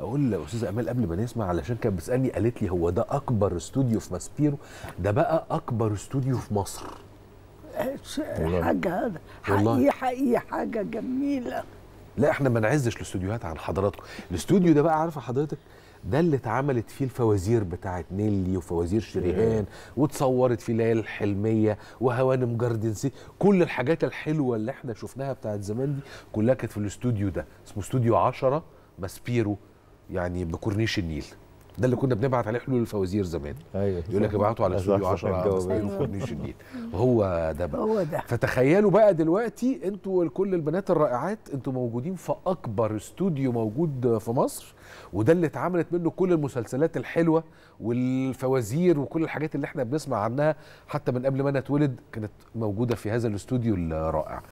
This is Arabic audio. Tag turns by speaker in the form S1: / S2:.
S1: اقول لاستاذه امال قبل ما نسمع علشان كانت بتسالني قالت لي هو ده اكبر استوديو في ماسبيرو ده بقى اكبر استوديو في مصر
S2: حاجه هذا حقيقي حقيقي حاجه جميله
S1: لا احنا ما نعزش الاستوديوهات عن حضراتكم الاستوديو ده بقى عارفه حضرتك ده اللي اتعملت فيه الفوازير بتاعت نيلي وفوازير شريهان إيه. واتصورت فيه ليالي الحلميه وهوانم جاردن سي كل الحاجات الحلوه اللي احنا شفناها بتاعت زمان دي كلها كانت في الاستوديو ده اسمه استوديو 10 ماسبيرو يعني بكورنيش النيل ده اللي كنا بنبعت عليه حلول الفوازير زمان أيوة. يقول لك ابعتوا على استوديو 10 مستنيين كورنيش النيل هو ده بقى هو ده فتخيلوا بقى دلوقتي انتوا كل البنات الرائعات انتوا موجودين في اكبر استوديو موجود في مصر وده اللي اتعملت منه كل المسلسلات الحلوه والفوازير وكل الحاجات اللي احنا بنسمع عنها حتى من قبل ما انا اتولد كانت موجوده في هذا الاستوديو الرائع